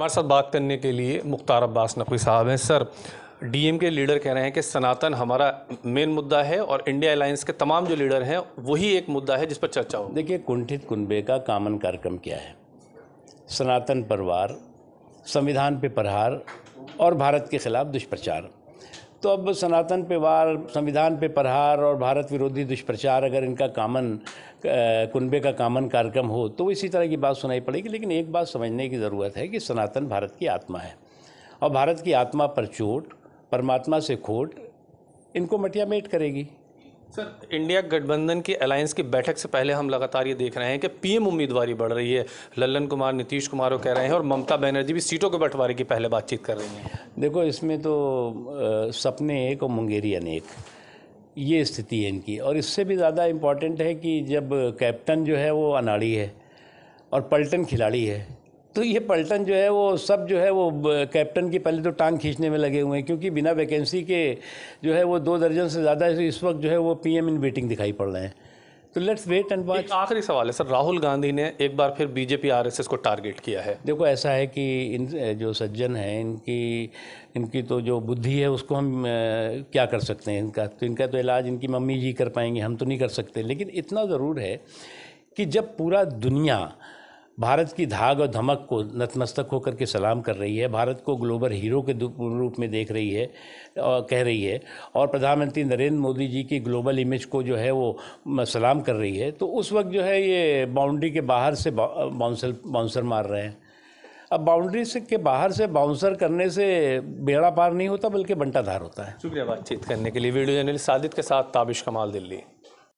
हमारे साथ बात करने के लिए मुख्तार अब्बास नकवी साहब हैं सर डीएम के लीडर कह रहे हैं कि सनातन हमारा मेन मुद्दा है और इंडिया अलायंस के तमाम जो लीडर हैं वही एक मुद्दा है जिस पर चर्चा हो देखिए कुंठित कुंबे का कामन कार्यक्रम क्या है सनातन परिवार संविधान पे प्रहार और भारत के खिलाफ दुष्प्रचार तो अब सनातन पे वार संविधान पे प्रहार और भारत विरोधी दुष्प्रचार अगर इनका कामन कुंबे का कामन कार्यक्रम हो तो इसी तरह की बात सुनाई पड़ेगी लेकिन एक बात समझने की ज़रूरत है कि सनातन भारत की आत्मा है और भारत की आत्मा पर चोट परमात्मा से खोट इनको मटिया मेट करेगी सर इंडिया गठबंधन की अलायंस की बैठक से पहले हम लगातार ये देख रहे हैं कि पीएम उम्मीदवारी बढ़ रही है लल्लन कुमार नीतीश कुमार कह रहे हैं और ममता बनर्जी भी सीटों के बंटवारे की पहले बातचीत कर रही हैं देखो इसमें तो सपने एक और मुंगेरी अनेक ये स्थिति है इनकी और इससे भी ज़्यादा इम्पॉर्टेंट है कि जब कैप्टन जो है वो अनाड़ी है और पलटन खिलाड़ी है तो ये पलटन जो है वो सब जो है वो कैप्टन की पहले तो टांग खींचने में लगे हुए हैं क्योंकि बिना वैकेंसी के जो है वो दो दर्जन से ज़्यादा इस वक्त जो है वो पीएम इन वेटिंग दिखाई पड़ रहे हैं तो लेट्स वेट एंड वॉच आखिरी सवाल है सर राहुल गांधी ने एक बार फिर बीजेपी आर को टारगेट किया है देखो ऐसा है कि इन जो सज्जन हैं इनकी इनकी तो जो बुद्धि है उसको हम क्या कर सकते हैं इनका तो इनका तो इलाज इनकी मम्मी जी कर पाएंगे हम तो नहीं कर सकते लेकिन इतना ज़रूर है कि जब पूरा दुनिया भारत की धाग और धमक को नतमस्तक होकर के सलाम कर रही है भारत को ग्लोबल हीरो के रूप में देख रही है और कह रही है और प्रधानमंत्री नरेंद्र मोदी जी की ग्लोबल इमेज को जो है वो सलाम कर रही है तो उस वक्त जो है ये बाउंड्री के बाहर से बाउंसर बाउंसर मार रहे हैं अब बाउंड्री से के बाहर से बाउंसर करने से बेड़ा पार नहीं होता बल्कि बंटाधार होता है शुक्रिया बातचीत करने के लिए वीडियो जर्नलिस्ट सादित के साथ ताबिश कमाल दिल्ली